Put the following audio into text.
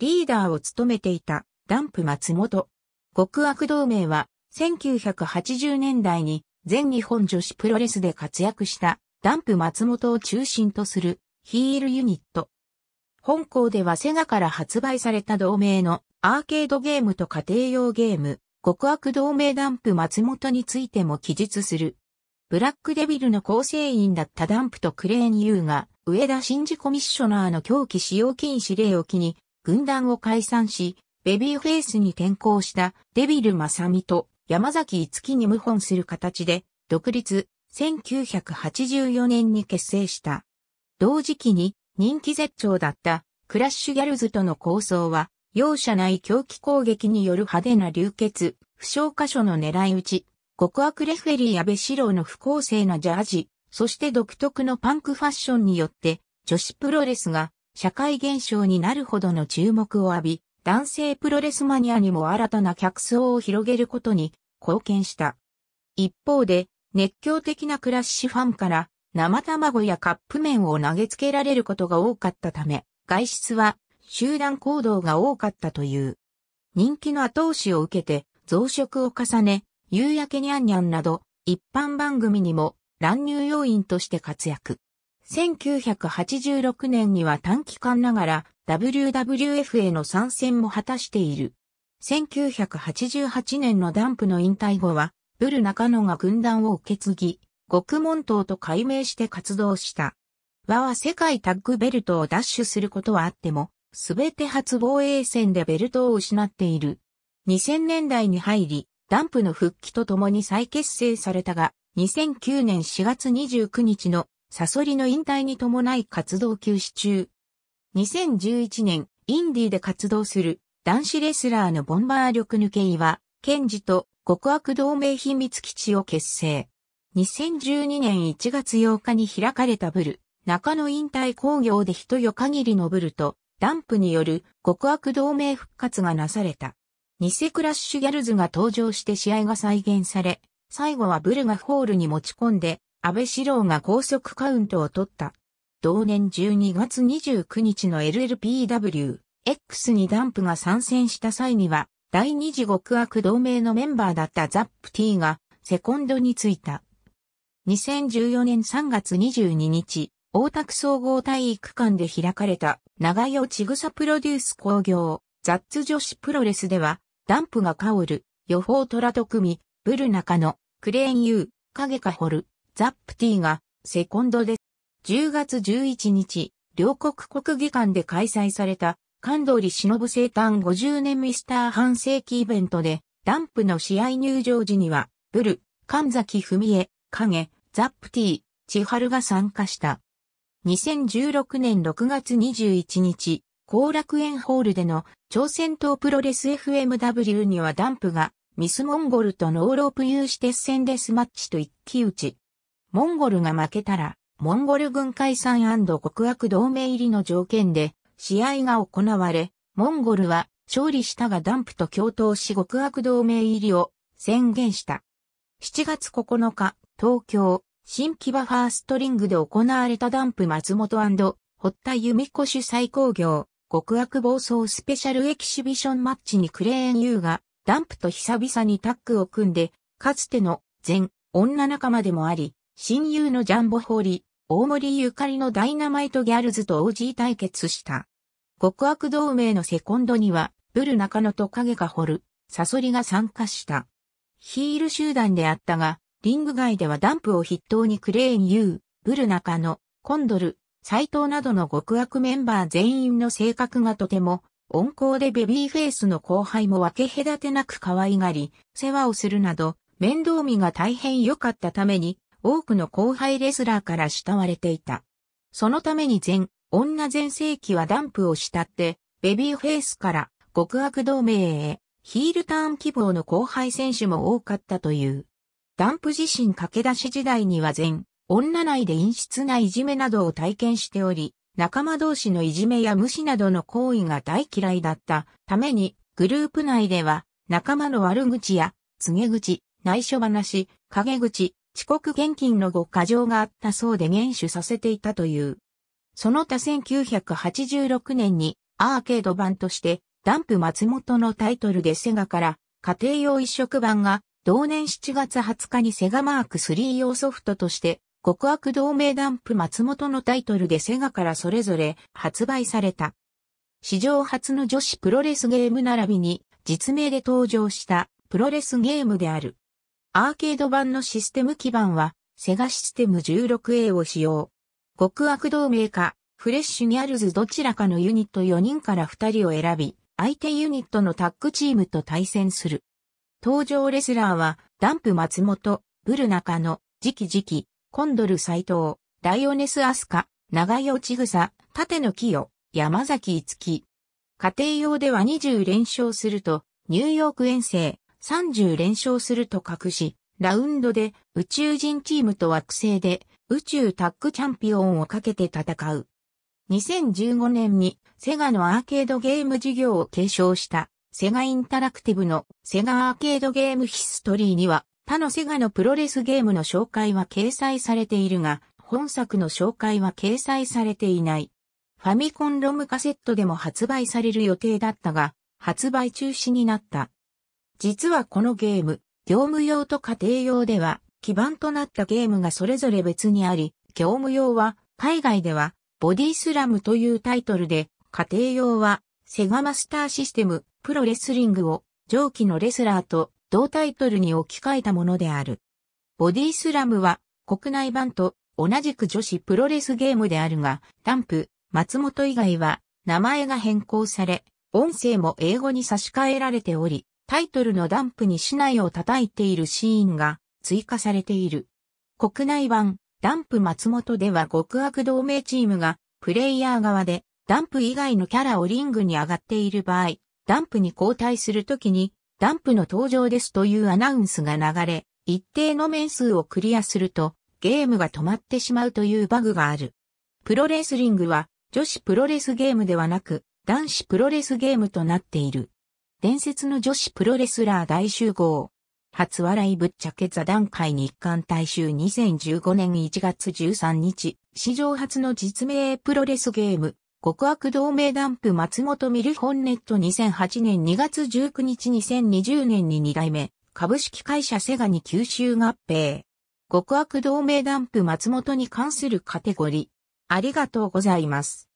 リーダーを務めていたダンプ松本。極悪同盟は1980年代に全日本女子プロレスで活躍したダンプ松本を中心とするヒールユニット。本校ではセガから発売された同盟のアーケードゲームと家庭用ゲーム、極悪同盟ダンプ松本についても記述する。ブラックデビルの構成員だったダンプとクレーン・ユーが、上田真司コミッショナーの狂気使用禁止令を機に、軍団を解散し、ベビーフェイスに転向したデビル・マサミと山崎五木に謀反する形で、独立、1984年に結成した。同時期に人気絶頂だったクラッシュギャルズとの構想は、容赦ない狂気攻撃による派手な流血、負傷箇所の狙い撃ち、極悪レフェリー安倍四郎の不公正なジャージ、そして独特のパンクファッションによって、女子プロレスが社会現象になるほどの注目を浴び、男性プロレスマニアにも新たな客層を広げることに貢献した。一方で、熱狂的なクラッシュファンから生卵やカップ麺を投げつけられることが多かったため、外出は集団行動が多かったという。人気の後押しを受けて増殖を重ね、夕焼けにゃんにゃんなど一般番組にも乱入要員として活躍。1986年には短期間ながら WWF への参戦も果たしている。1988年のダンプの引退後は、ブル中野が軍団を受け継ぎ、極門島と改名して活動した。和は世界タッグベルトを奪取することはあっても、すべて初防衛戦でベルトを失っている。2000年代に入り、ダンプの復帰とともに再結成されたが、2009年4月29日のサソリの引退に伴い活動休止中。2011年、インディーで活動する男子レスラーのボンバー力抜け岩、ンジと極悪同盟秘密基地を結成。2012年1月8日に開かれたブル、中野引退工業で一夜限りのブルと、ダンプによる極悪同盟復活がなされた。偽クラッシュギャルズが登場して試合が再現され、最後はブルがホールに持ち込んで、安倍四郎が高速カウントを取った。同年12月29日の LLPW、X にダンプが参戦した際には、第二次極悪同盟のメンバーだったザップ T が、セコンドについた。2014年3月22日、大田区総合体育館で開かれた、長与ちぐさプロデュース工業、ザッツ女子プロレスでは、ダンプがカオル、予報虎と組、ブル中野、クレーン U、影かホル、ザップティがセコンドです。10月11日、両国国技館で開催された、神ノ忍生誕50年ミスター半世紀イベントで、ダンプの試合入場時には、ブル、神崎文江、影、ザップティ、千春が参加した。2016年6月21日、後楽園ホールでの朝鮮党プロレス FMW にはダンプがミスモンゴルとノーロープ有刺鉄線デスマッチと一騎打ち。モンゴルが負けたら、モンゴル軍解散国悪同盟入りの条件で、試合が行われ、モンゴルは勝利したがダンプと共闘し極悪同盟入りを宣言した。7月9日、東京、新木場ファーストリングで行われたダンプ松本堀田由美子主催工業、極悪暴走スペシャルエキシビションマッチにクレーン U が、ダンプと久々にタッグを組んで、かつての全女仲間でもあり、親友のジャンボー、大森ゆかりのダイナマイトギャルズと OG 対決した。極悪同盟のセコンドには、ブル中野と影が掘る、サソリが参加した。ヒール集団であったが、リング外ではダンプを筆頭にクレーン U、ブル中野、コンドル、斎藤などの極悪メンバー全員の性格がとても、温厚でベビーフェイスの後輩も分け隔てなく可愛がり、世話をするなど、面倒見が大変良かったために、多くの後輩レスラーから慕われていた。そのために全、女全盛期はダンプを慕って、ベビーフェイスから極悪同盟へ、ヒールターン希望の後輩選手も多かったという。ダンプ自身駆け出し時代には全、女内で陰湿ないじめなどを体験しており、仲間同士のいじめや無視などの行為が大嫌いだったために、グループ内では仲間の悪口や告げ口、内緒話、陰口、遅刻献金の誤過剰があったそうで厳守させていたという。その他1986年にアーケード版としてダンプ松本のタイトルでセガから家庭用一色版が同年7月20日にセガマーク3用ソフトとして極悪同盟ダンプ松本のタイトルでセガからそれぞれ発売された。史上初の女子プロレスゲーム並びに実名で登場したプロレスゲームである。アーケード版のシステム基盤は、セガシステム 16A を使用。極悪同盟か、フレッシュニャルズどちらかのユニット4人から2人を選び、相手ユニットのタッグチームと対戦する。登場レスラーは、ダンプ松本、ブル中野、次期次期、コンドル斎藤、ライオネスアスカ、長与千草、縦の清、山崎五木。家庭用では20連勝すると、ニューヨーク遠征、30連勝すると隠し、ラウンドで宇宙人チームと惑星で宇宙タッグチャンピオンをかけて戦う。2015年にセガのアーケードゲーム事業を継承したセガインタラクティブのセガアーケードゲームヒストリーには他のセガのプロレスゲームの紹介は掲載されているが本作の紹介は掲載されていない。ファミコンロムカセットでも発売される予定だったが発売中止になった。実はこのゲーム、業務用と家庭用では基盤となったゲームがそれぞれ別にあり、業務用は海外ではボディスラムというタイトルで、家庭用はセガマスターシステムプロレスリングを上記のレスラーと同タイトルに置き換えたものである。ボディスラムは国内版と同じく女子プロレスゲームであるが、ダンプ、松本以外は名前が変更され、音声も英語に差し替えられており、タイトルのダンプに市内を叩いているシーンが追加されている。国内版、ダンプ松本では極悪同盟チームが、プレイヤー側で、ダンプ以外のキャラをリングに上がっている場合、ダンプに交代するときに、ダンプの登場ですというアナウンスが流れ、一定の面数をクリアすると、ゲームが止まってしまうというバグがある。プロレスリングは、女子プロレスゲームではなく、男子プロレスゲームとなっている。伝説の女子プロレスラー大集合。初笑いぶっちゃけ座談会日韓大衆2015年1月13日、史上初の実名プロレスゲーム、極悪同盟ダンプ松本ミルホンネット2008年2月19日2020年に2代目、株式会社セガに吸収合併。極悪同盟ダンプ松本に関するカテゴリー。ありがとうございます。